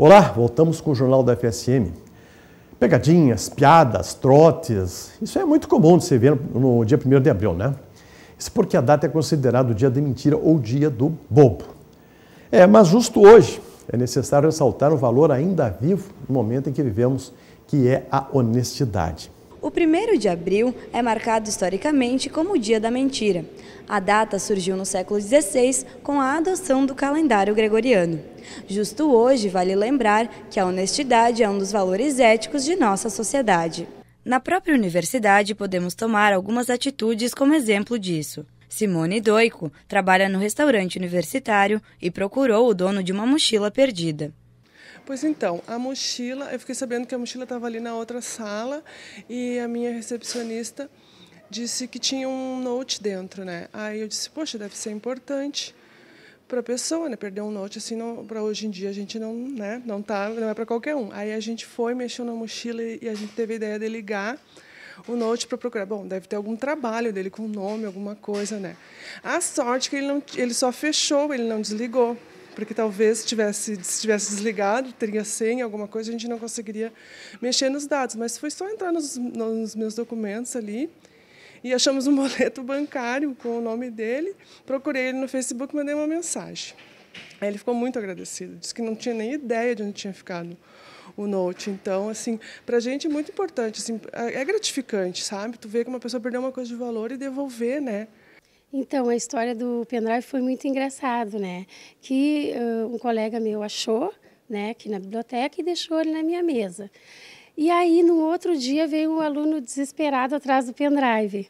Olá, voltamos com o Jornal da FSM. Pegadinhas, piadas, trotes, isso é muito comum de se ver no dia 1 de abril, né? Isso porque a data é considerada o dia da mentira ou dia do bobo. É, mas justo hoje é necessário ressaltar o valor ainda vivo no momento em que vivemos, que é a honestidade. O 1 de abril é marcado historicamente como o Dia da Mentira. A data surgiu no século XVI com a adoção do calendário gregoriano. Justo hoje, vale lembrar que a honestidade é um dos valores éticos de nossa sociedade. Na própria universidade, podemos tomar algumas atitudes como exemplo disso. Simone Doico trabalha no restaurante universitário e procurou o dono de uma mochila perdida. Pois então, a mochila, eu fiquei sabendo que a mochila estava ali na outra sala e a minha recepcionista disse que tinha um note dentro, né? Aí eu disse, poxa, deve ser importante para a pessoa, né? Perder um note assim, para hoje em dia a gente não, né? Não tá, não é para qualquer um. Aí a gente foi, mexeu na mochila e a gente teve a ideia de ligar o note para procurar. Bom, deve ter algum trabalho dele com nome, alguma coisa, né? A sorte que ele não, ele só fechou, ele não desligou porque talvez se tivesse, se tivesse desligado, teria senha, alguma coisa, a gente não conseguiria mexer nos dados. Mas foi só entrar nos, nos meus documentos ali e achamos um boleto bancário com o nome dele. Procurei ele no Facebook, e mandei uma mensagem. Aí ele ficou muito agradecido, disse que não tinha nem ideia de onde tinha ficado o note. Então, assim, para a gente é muito importante, assim, é, é gratificante, sabe? Tu vê que uma pessoa perdeu uma coisa de valor e devolver, né? Então, a história do pendrive foi muito engraçado, né? Que uh, um colega meu achou, né, aqui na biblioteca e deixou ele na minha mesa. E aí, no outro dia, veio um aluno desesperado atrás do pendrive.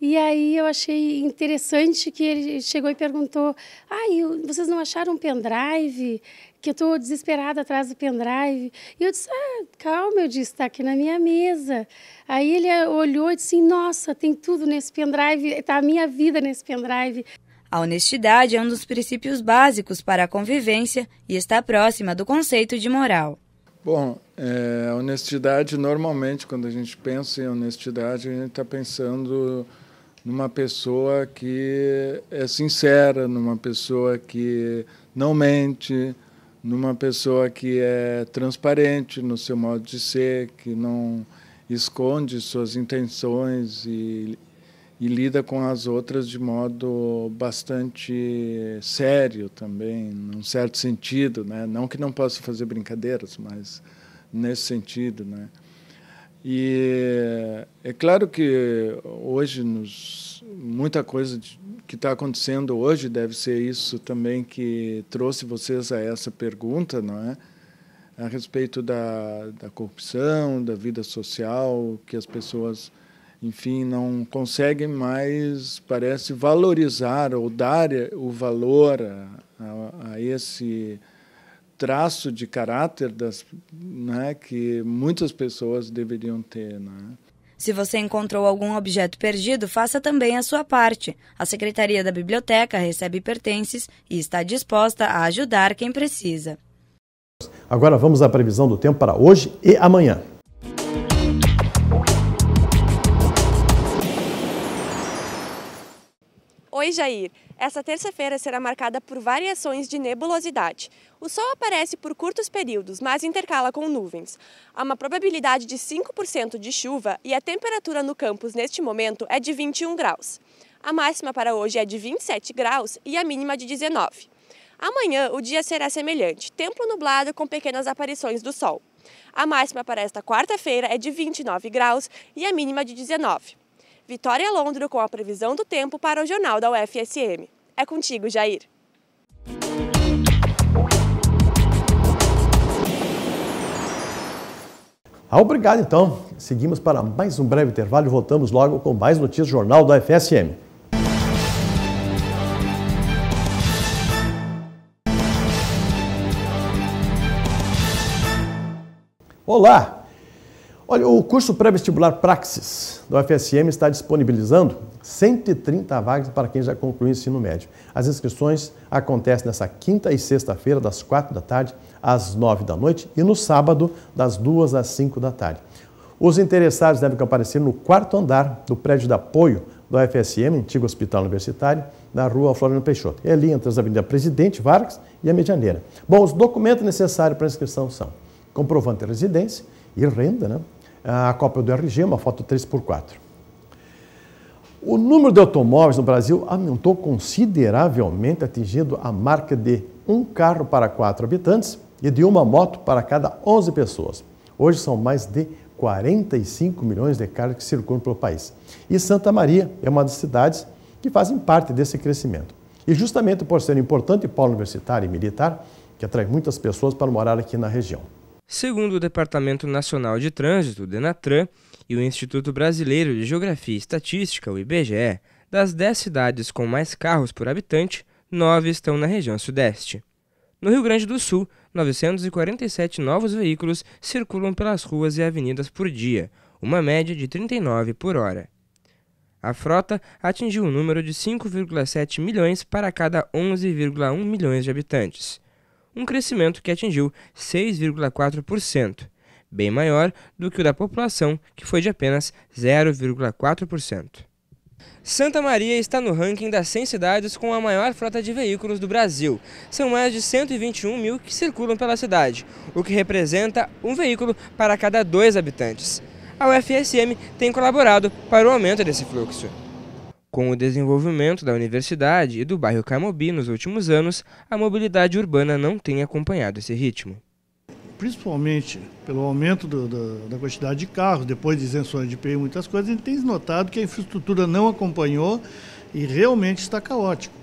E aí eu achei interessante que ele chegou e perguntou: "Ah, vocês não acharam um pendrive?" que eu estou desesperada atrás do pendrive. E eu disse, ah, calma, eu disse, está aqui na minha mesa. Aí ele eh, olhou e disse, nossa, tem tudo nesse pendrive, está a minha vida nesse pendrive. A honestidade é um dos princípios básicos para a convivência e está próxima do conceito de moral. Bom, é, a honestidade, normalmente, quando a gente pensa em honestidade, a gente está pensando numa pessoa que é sincera, numa pessoa que não mente, numa pessoa que é transparente no seu modo de ser, que não esconde suas intenções e, e lida com as outras de modo bastante sério também, num certo sentido, né? Não que não possa fazer brincadeiras, mas nesse sentido, né? E é claro que hoje nos, muita coisa que está acontecendo hoje deve ser isso também que trouxe vocês a essa pergunta, não é? A respeito da, da corrupção, da vida social, que as pessoas, enfim, não conseguem mais, parece, valorizar ou dar o valor a, a, a esse traço de caráter das, né, que muitas pessoas deveriam ter. Né? Se você encontrou algum objeto perdido, faça também a sua parte. A Secretaria da Biblioteca recebe pertences e está disposta a ajudar quem precisa. Agora vamos à previsão do tempo para hoje e amanhã. Oi, Jair. Essa terça-feira será marcada por variações de nebulosidade. O sol aparece por curtos períodos, mas intercala com nuvens. Há uma probabilidade de 5% de chuva e a temperatura no campus neste momento é de 21 graus. A máxima para hoje é de 27 graus e a mínima de 19. Amanhã o dia será semelhante, tempo nublado com pequenas aparições do sol. A máxima para esta quarta-feira é de 29 graus e a mínima de 19. Vitória Londro com a previsão do tempo para o Jornal da UFSM. É contigo, Jair. Ah, obrigado então. Seguimos para mais um breve intervalo e voltamos logo com mais notícias do Jornal da FSM. Olá, Olha, o curso pré-vestibular Praxis do FSM está disponibilizando 130 vagas para quem já concluiu o ensino médio. As inscrições acontecem nessa quinta e sexta-feira, das quatro da tarde às 9 da noite, e no sábado, das duas às 5 da tarde. Os interessados devem comparecer no quarto andar do prédio de apoio do FSM, antigo Hospital Universitário, na rua Floriano Peixoto. É ali entre as avenidas Presidente Vargas e a Medianeira. Bom, os documentos necessários para a inscrição são comprovante de residência e renda, né? a cópia do RG, uma foto 3x4. O número de automóveis no Brasil aumentou consideravelmente, atingindo a marca de um carro para quatro habitantes e de uma moto para cada 11 pessoas. Hoje são mais de 45 milhões de carros que circulam pelo país. E Santa Maria é uma das cidades que fazem parte desse crescimento. E justamente por ser um importante polo universitário e militar, que atrai muitas pessoas para morar aqui na região. Segundo o Departamento Nacional de Trânsito, Denatran, e o Instituto Brasileiro de Geografia e Estatística, o IBGE, das 10 cidades com mais carros por habitante, 9 estão na região sudeste. No Rio Grande do Sul, 947 novos veículos circulam pelas ruas e avenidas por dia, uma média de 39 por hora. A frota atingiu um número de 5,7 milhões para cada 11,1 milhões de habitantes um crescimento que atingiu 6,4%, bem maior do que o da população, que foi de apenas 0,4%. Santa Maria está no ranking das 100 cidades com a maior frota de veículos do Brasil. São mais de 121 mil que circulam pela cidade, o que representa um veículo para cada dois habitantes. A UFSM tem colaborado para o aumento desse fluxo. Com o desenvolvimento da universidade e do bairro Camobi nos últimos anos, a mobilidade urbana não tem acompanhado esse ritmo. Principalmente pelo aumento do, do, da quantidade de carros, depois de isenções de IPI e muitas coisas, a gente tem notado que a infraestrutura não acompanhou e realmente está caótico.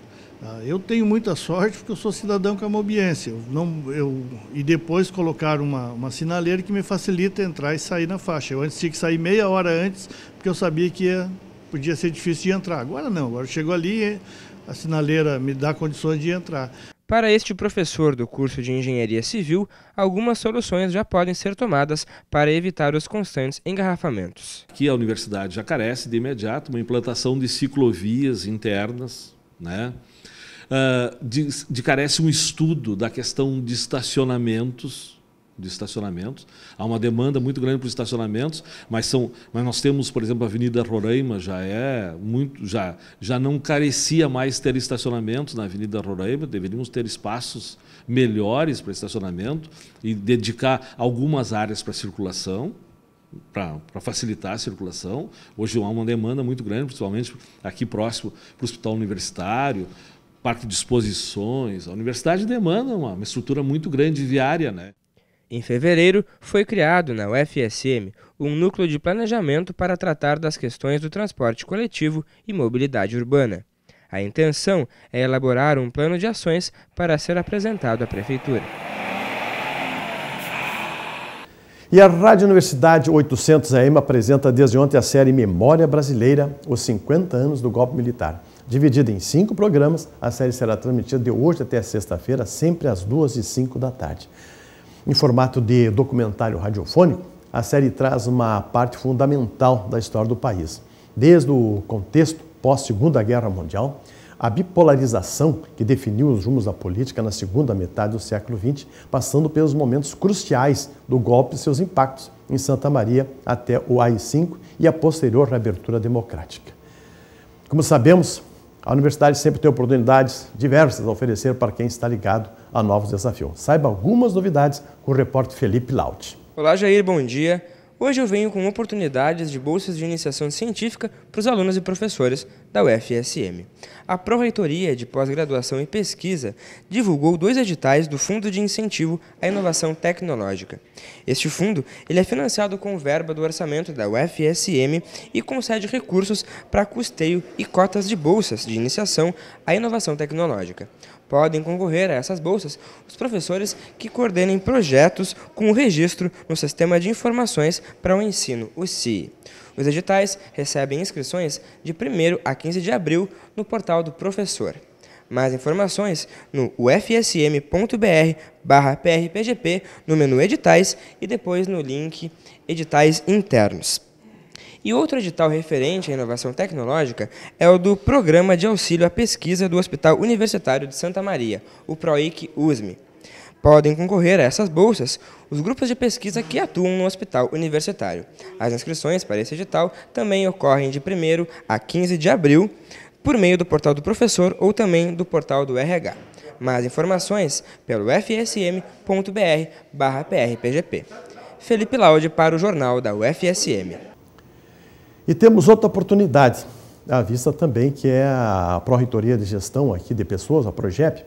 Ah, eu tenho muita sorte porque eu sou cidadão camobiense. Eu não, eu, e depois colocar uma, uma sinaleira que me facilita entrar e sair na faixa. Eu antes tinha que sair meia hora antes, porque eu sabia que ia podia ser difícil de entrar. Agora não, agora chegou ali, a sinaleira me dá condições de entrar. Para este professor do curso de Engenharia Civil, algumas soluções já podem ser tomadas para evitar os constantes engarrafamentos. Aqui a universidade já carece de imediato uma implantação de ciclovias internas, né? Ah, de, de carece um estudo da questão de estacionamentos, de estacionamentos. Há uma demanda muito grande para os estacionamentos, mas são, mas nós temos, por exemplo, a Avenida Roraima já é muito, já já não carecia mais ter estacionamentos na Avenida Roraima, deveríamos ter espaços melhores para estacionamento e dedicar algumas áreas para circulação. Para facilitar a circulação. Hoje há uma demanda muito grande, principalmente aqui próximo para o Hospital Universitário, parque de exposições. A universidade demanda uma, uma estrutura muito grande viária, né? Em fevereiro, foi criado na UFSM um núcleo de planejamento para tratar das questões do transporte coletivo e mobilidade urbana. A intenção é elaborar um plano de ações para ser apresentado à Prefeitura. E a Rádio Universidade 800 AM apresenta desde ontem a série Memória Brasileira, os 50 anos do golpe militar. Dividida em cinco programas, a série será transmitida de hoje até sexta-feira, sempre às duas e cinco da tarde. Em formato de documentário radiofônico, a série traz uma parte fundamental da história do país, desde o contexto pós-Segunda Guerra Mundial, a bipolarização que definiu os rumos da política na segunda metade do século XX, passando pelos momentos cruciais do golpe e seus impactos em Santa Maria até o AI-5 e a posterior reabertura democrática. Como sabemos, a universidade sempre tem oportunidades diversas a oferecer para quem está ligado a novos desafios. Saiba algumas novidades com o repórter Felipe Laut. Olá, Jair, bom dia. Hoje eu venho com oportunidades de bolsas de iniciação científica para os alunos e professores da UFSM. A Pró-Reitoria de Pós-Graduação e Pesquisa divulgou dois editais do Fundo de Incentivo à Inovação Tecnológica. Este fundo ele é financiado com verba do orçamento da UFSM e concede recursos para custeio e cotas de bolsas de iniciação à inovação tecnológica. Podem concorrer a essas bolsas os professores que coordenem projetos com registro no Sistema de Informações para o Ensino, o CIE. Os editais recebem inscrições de 1 a 15 de abril no portal do professor. Mais informações no ufsm.br/prpgp no menu editais e depois no link editais internos. E outro edital referente à inovação tecnológica é o do Programa de Auxílio à Pesquisa do Hospital Universitário de Santa Maria, o PROIC-USME. Podem concorrer a essas bolsas os grupos de pesquisa que atuam no hospital universitário. As inscrições para esse edital também ocorrem de 1 a 15 de abril por meio do portal do professor ou também do portal do RH. Mais informações pelo fsm.br/prpgp. Felipe Laude para o Jornal da UFSM. E temos outra oportunidade, à vista também, que é a Pró-Reitoria de Gestão aqui de Pessoas, a PROGEP,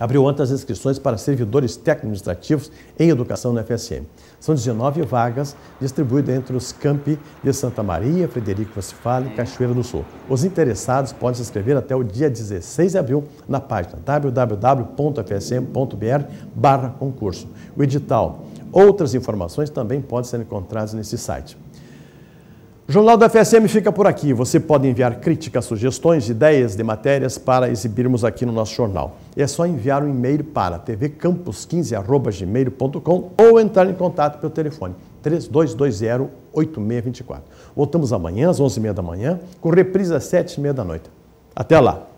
abriu ontem as inscrições para servidores técnicos administrativos em educação no FSM. São 19 vagas distribuídas entre os campi de Santa Maria, Frederico Westphal e Cachoeira do Sul. Os interessados podem se inscrever até o dia 16 de abril na página www.fsm.br concurso. O edital. Outras informações também podem ser encontradas nesse site. O Jornal da FSM fica por aqui. Você pode enviar críticas, sugestões, ideias de matérias para exibirmos aqui no nosso jornal. é só enviar um e-mail para tvcampus15.gmail.com ou entrar em contato pelo telefone 3220-8624. Voltamos amanhã às 11h30 da manhã, com reprise às 7h30 da noite. Até lá!